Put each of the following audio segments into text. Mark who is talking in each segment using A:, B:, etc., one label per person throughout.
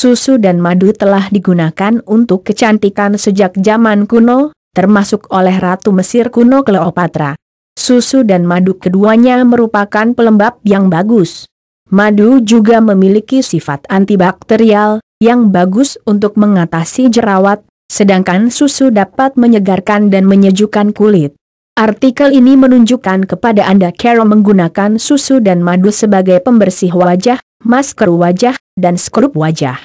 A: Susu dan madu telah digunakan untuk kecantikan sejak zaman kuno, termasuk oleh Ratu Mesir kuno Cleopatra. Susu dan madu keduanya merupakan pelembab yang bagus. Madu juga memiliki sifat antibakterial, yang bagus untuk mengatasi jerawat, sedangkan susu dapat menyegarkan dan menyejukkan kulit. Artikel ini menunjukkan kepada Anda cara menggunakan susu dan madu sebagai pembersih wajah, masker wajah, dan skrup wajah.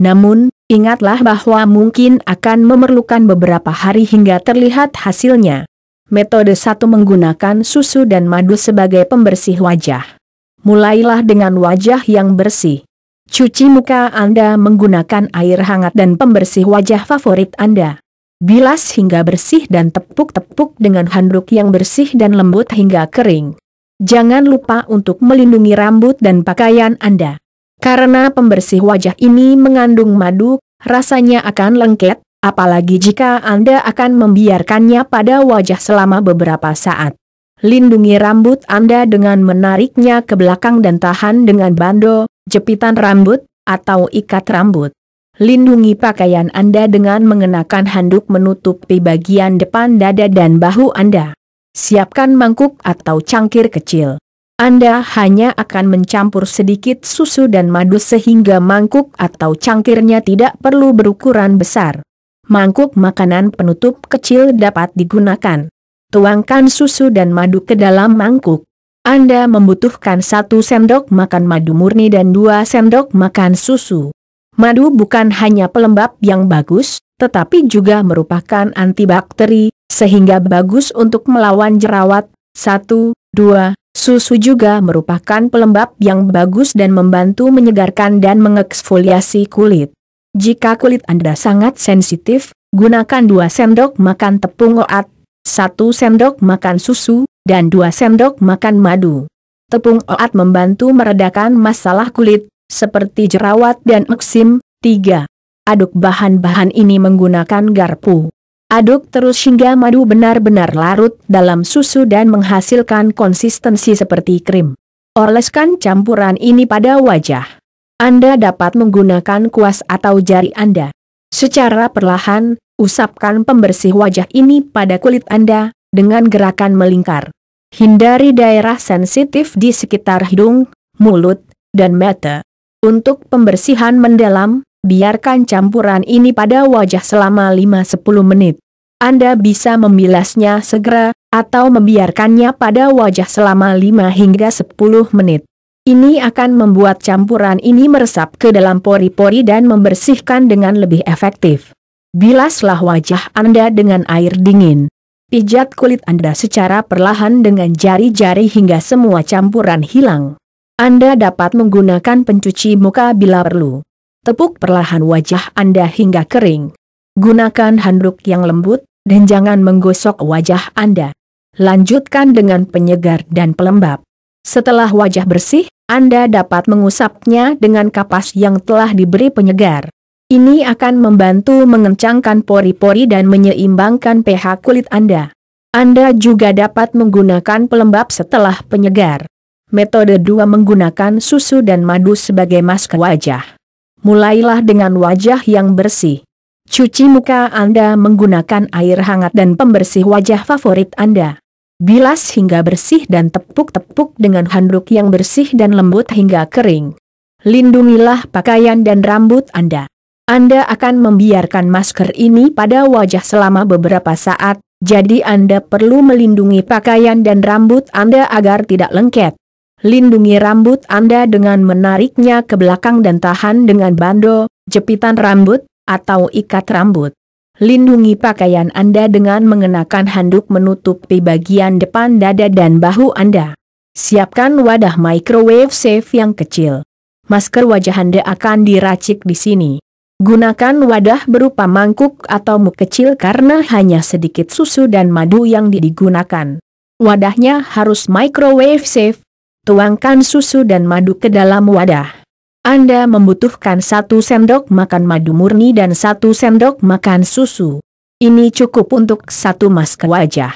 A: Namun, ingatlah bahwa mungkin akan memerlukan beberapa hari hingga terlihat hasilnya. Metode satu menggunakan susu dan madu sebagai pembersih wajah. Mulailah dengan wajah yang bersih. Cuci muka Anda menggunakan air hangat dan pembersih wajah favorit Anda. Bilas hingga bersih dan tepuk-tepuk dengan handuk yang bersih dan lembut hingga kering. Jangan lupa untuk melindungi rambut dan pakaian Anda. Karena pembersih wajah ini mengandung madu, rasanya akan lengket, apalagi jika Anda akan membiarkannya pada wajah selama beberapa saat. Lindungi rambut Anda dengan menariknya ke belakang dan tahan dengan bando, jepitan rambut, atau ikat rambut. Lindungi pakaian Anda dengan mengenakan handuk menutupi bagian depan dada dan bahu Anda siapkan mangkuk atau cangkir kecil. Anda hanya akan mencampur sedikit susu dan madu sehingga mangkuk atau cangkirnya tidak perlu berukuran besar. Mangkuk makanan penutup kecil dapat digunakan. Tuangkan susu dan madu ke dalam mangkuk. Anda membutuhkan satu sendok makan madu murni dan dua sendok makan susu. Madu bukan hanya pelembab yang bagus, tetapi juga merupakan antibakteri, sehingga bagus untuk melawan jerawat. 1, 2, susu juga merupakan pelembab yang bagus dan membantu menyegarkan dan mengeksfoliasi kulit. Jika kulit Anda sangat sensitif, gunakan 2 sendok makan tepung oat, 1 sendok makan susu, dan 2 sendok makan madu. Tepung oat membantu meredakan masalah kulit, seperti jerawat dan eksim. 3. Aduk bahan-bahan ini menggunakan garpu. Aduk terus hingga madu benar-benar larut dalam susu dan menghasilkan konsistensi seperti krim. Oleskan campuran ini pada wajah. Anda dapat menggunakan kuas atau jari Anda. Secara perlahan, usapkan pembersih wajah ini pada kulit Anda, dengan gerakan melingkar. Hindari daerah sensitif di sekitar hidung, mulut, dan mata. Untuk pembersihan mendalam, biarkan campuran ini pada wajah selama 5-10 menit. Anda bisa membilasnya segera, atau membiarkannya pada wajah selama 5 hingga 10 menit. Ini akan membuat campuran ini meresap ke dalam pori-pori dan membersihkan dengan lebih efektif. Bilaslah wajah Anda dengan air dingin. Pijat kulit Anda secara perlahan dengan jari-jari hingga semua campuran hilang. Anda dapat menggunakan pencuci muka bila perlu. Tepuk perlahan wajah Anda hingga kering. Gunakan handuk yang lembut, dan jangan menggosok wajah Anda. Lanjutkan dengan penyegar dan pelembab. Setelah wajah bersih, Anda dapat mengusapnya dengan kapas yang telah diberi penyegar. Ini akan membantu mengencangkan pori-pori dan menyeimbangkan pH kulit Anda. Anda juga dapat menggunakan pelembab setelah penyegar. Metode 2 menggunakan susu dan madu sebagai masker wajah mulailah dengan wajah yang bersih. Cuci muka Anda menggunakan air hangat dan pembersih wajah favorit Anda. Bilas hingga bersih dan tepuk-tepuk dengan handuk yang bersih dan lembut hingga kering. Lindungilah pakaian dan rambut Anda. Anda akan membiarkan masker ini pada wajah selama beberapa saat, jadi Anda perlu melindungi pakaian dan rambut Anda agar tidak lengket. Lindungi rambut Anda dengan menariknya ke belakang dan tahan dengan bando, jepitan rambut, atau ikat rambut. Lindungi pakaian Anda dengan mengenakan handuk menutupi bagian depan dada dan bahu Anda. Siapkan wadah microwave safe yang kecil. Masker wajah Anda akan diracik di sini. Gunakan wadah berupa mangkuk atau muk kecil karena hanya sedikit susu dan madu yang digunakan. Wadahnya harus microwave safe, tuangkan susu dan madu ke dalam wadah. Anda membutuhkan satu sendok makan madu murni dan satu sendok makan susu. Ini cukup untuk satu masker wajah.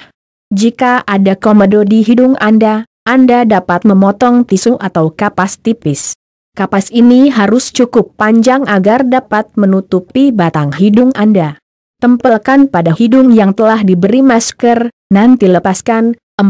A: Jika ada komodo di hidung Anda, Anda dapat memotong tisu atau kapas tipis. Kapas ini harus cukup panjang agar dapat menutupi batang hidung Anda. Tempelkan pada hidung yang telah diberi masker, nanti lepaskan. 4.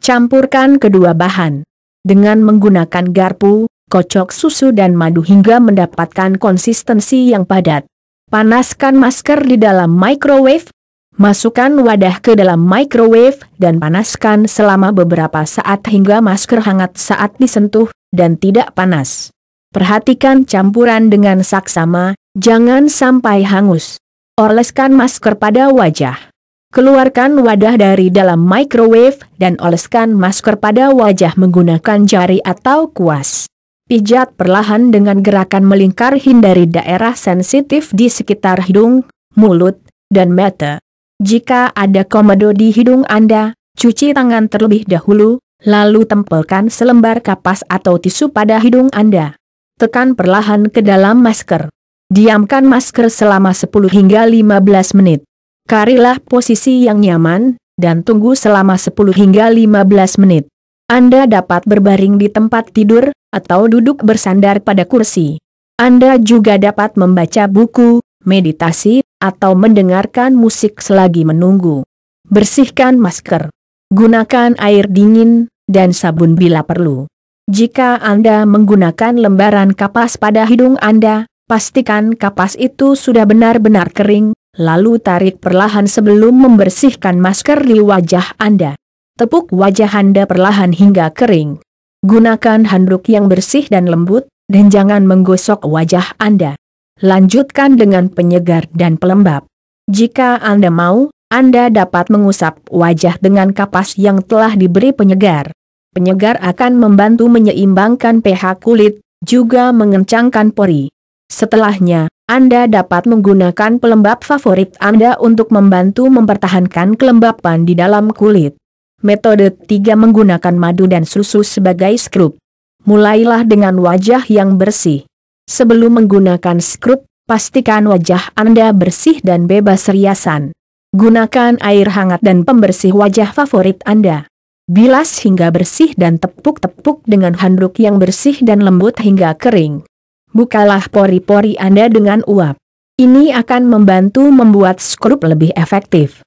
A: Campurkan kedua bahan. Dengan menggunakan garpu, kocok susu dan madu hingga mendapatkan konsistensi yang padat. Panaskan masker di dalam microwave. Masukkan wadah ke dalam microwave dan panaskan selama beberapa saat hingga masker hangat saat disentuh dan tidak panas. Perhatikan campuran dengan saksama, jangan sampai hangus. Oleskan masker pada wajah. Keluarkan wadah dari dalam microwave dan oleskan masker pada wajah menggunakan jari atau kuas. Pijat perlahan dengan gerakan melingkar hindari daerah sensitif di sekitar hidung, mulut, dan mata. Jika ada komedo di hidung Anda, cuci tangan terlebih dahulu, lalu tempelkan selembar kapas atau tisu pada hidung Anda. Tekan perlahan ke dalam masker. Diamkan masker selama 10 hingga 15 menit. Carilah posisi yang nyaman, dan tunggu selama 10 hingga 15 menit. Anda dapat berbaring di tempat tidur, atau duduk bersandar pada kursi. Anda juga dapat membaca buku, meditasi, atau mendengarkan musik selagi menunggu. Bersihkan masker. Gunakan air dingin, dan sabun bila perlu. Jika Anda menggunakan lembaran kapas pada hidung Anda, pastikan kapas itu sudah benar-benar kering, Lalu tarik perlahan sebelum membersihkan masker di wajah Anda. Tepuk wajah Anda perlahan hingga kering. Gunakan handuk yang bersih dan lembut, dan jangan menggosok wajah Anda. Lanjutkan dengan penyegar dan pelembab. Jika Anda mau, Anda dapat mengusap wajah dengan kapas yang telah diberi penyegar. Penyegar akan membantu menyeimbangkan pH kulit, juga mengencangkan pori. Setelahnya, Anda dapat menggunakan pelembab favorit Anda untuk membantu mempertahankan kelembapan di dalam kulit. Metode 3 menggunakan madu dan susu sebagai skrup. Mulailah dengan wajah yang bersih. Sebelum menggunakan skrup, pastikan wajah Anda bersih dan bebas riasan. Gunakan air hangat dan pembersih wajah favorit Anda. Bilas hingga bersih dan tepuk-tepuk dengan handuk yang bersih dan lembut hingga kering bukalah pori-pori Anda dengan uap. Ini akan membantu membuat skrup lebih efektif.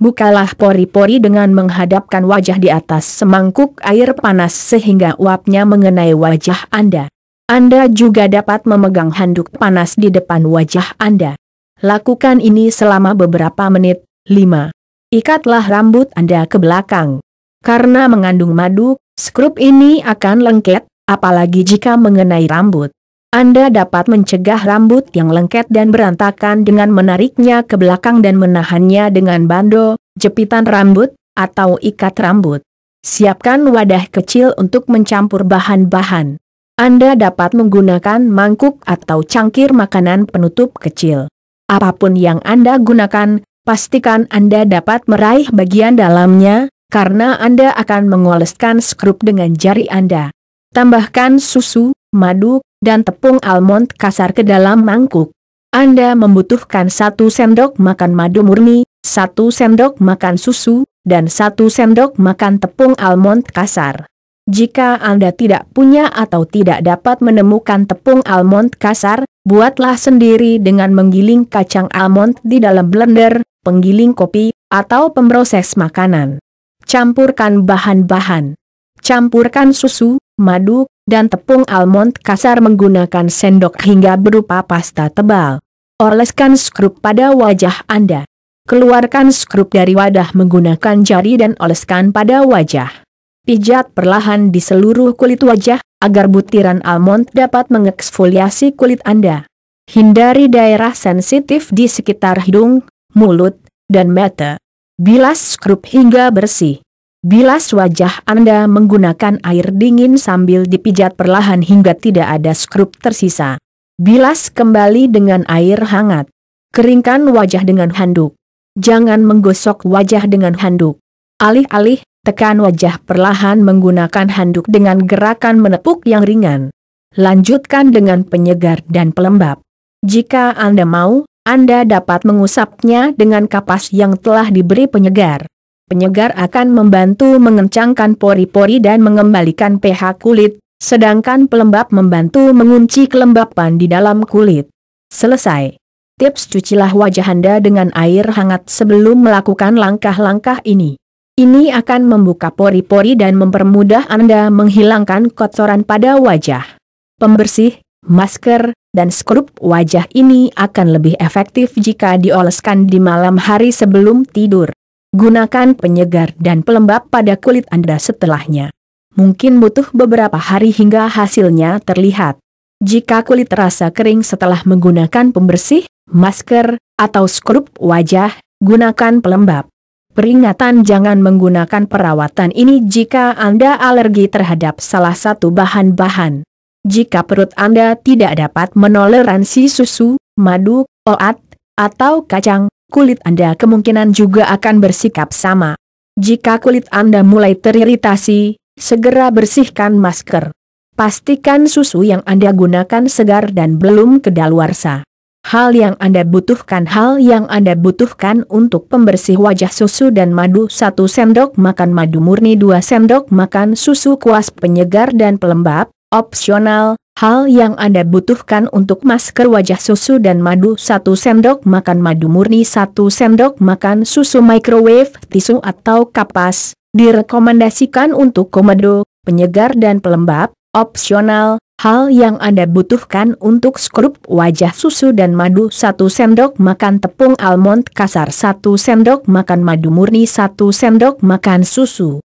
A: Bukalah pori-pori dengan menghadapkan wajah di atas semangkuk air panas sehingga uapnya mengenai wajah Anda. Anda juga dapat memegang handuk panas di depan wajah Anda. Lakukan ini selama beberapa menit. 5. Ikatlah rambut Anda ke belakang. Karena mengandung madu, skrup ini akan lengket, apalagi jika mengenai rambut. Anda dapat mencegah rambut yang lengket dan berantakan dengan menariknya ke belakang dan menahannya dengan bando, jepitan rambut, atau ikat rambut. Siapkan wadah kecil untuk mencampur bahan-bahan. Anda dapat menggunakan mangkuk atau cangkir makanan penutup kecil. Apapun yang Anda gunakan, pastikan Anda dapat meraih bagian dalamnya, karena Anda akan mengoleskan skrup dengan jari Anda. Tambahkan susu, madu, dan tepung almond kasar ke dalam mangkuk. Anda membutuhkan satu sendok makan madu murni, satu sendok makan susu, dan satu sendok makan tepung almond kasar. Jika Anda tidak punya atau tidak dapat menemukan tepung almond kasar, buatlah sendiri dengan menggiling kacang almond di dalam blender, penggiling kopi, atau pemroses makanan. Campurkan bahan-bahan. Campurkan susu, madu, dan tepung almond kasar menggunakan sendok hingga berupa pasta tebal. Oleskan skrup pada wajah Anda. Keluarkan skrup dari wadah menggunakan jari dan oleskan pada wajah. Pijat perlahan di seluruh kulit wajah, agar butiran almond dapat mengeksfoliasi kulit Anda. Hindari daerah sensitif di sekitar hidung, mulut, dan mata. Bilas skrup hingga bersih. Bilas wajah Anda menggunakan air dingin sambil dipijat perlahan hingga tidak ada skrup tersisa. Bilas kembali dengan air hangat. Keringkan wajah dengan handuk. Jangan menggosok wajah dengan handuk. Alih-alih, tekan wajah perlahan menggunakan handuk dengan gerakan menepuk yang ringan. Lanjutkan dengan penyegar dan pelembab. Jika Anda mau, Anda dapat mengusapnya dengan kapas yang telah diberi penyegar penyegar akan membantu mengencangkan pori-pori dan mengembalikan pH kulit, sedangkan pelembab membantu mengunci kelembapan di dalam kulit. Selesai. Tips cucilah wajah Anda dengan air hangat sebelum melakukan langkah-langkah ini. Ini akan membuka pori-pori dan mempermudah Anda menghilangkan kotoran pada wajah. Pembersih, masker, dan skrup wajah ini akan lebih efektif jika dioleskan di malam hari sebelum tidur. Gunakan penyegar dan pelembab pada kulit Anda setelahnya. Mungkin butuh beberapa hari hingga hasilnya terlihat. Jika kulit terasa kering setelah menggunakan pembersih, masker, atau skrup wajah, gunakan pelembab. Peringatan jangan menggunakan perawatan ini jika Anda alergi terhadap salah satu bahan-bahan. Jika perut Anda tidak dapat menoleransi susu, madu, oat, atau kacang, kulit Anda kemungkinan juga akan bersikap sama. Jika kulit Anda mulai teriritasi, segera bersihkan masker. Pastikan susu yang Anda gunakan segar dan belum kedaluarsa. Hal yang Anda butuhkan Hal yang Anda butuhkan untuk pembersih wajah susu dan madu 1 sendok makan madu murni 2 sendok makan susu kuas penyegar dan pelembab, opsional, Hal yang Anda butuhkan untuk masker wajah susu dan madu 1 sendok makan madu murni 1 sendok makan susu microwave, tisu atau kapas, direkomendasikan untuk komedo, penyegar dan pelembab, opsional, Hal yang Anda butuhkan untuk skrup wajah susu dan madu 1 sendok makan tepung almond kasar 1 sendok makan madu murni 1 sendok makan susu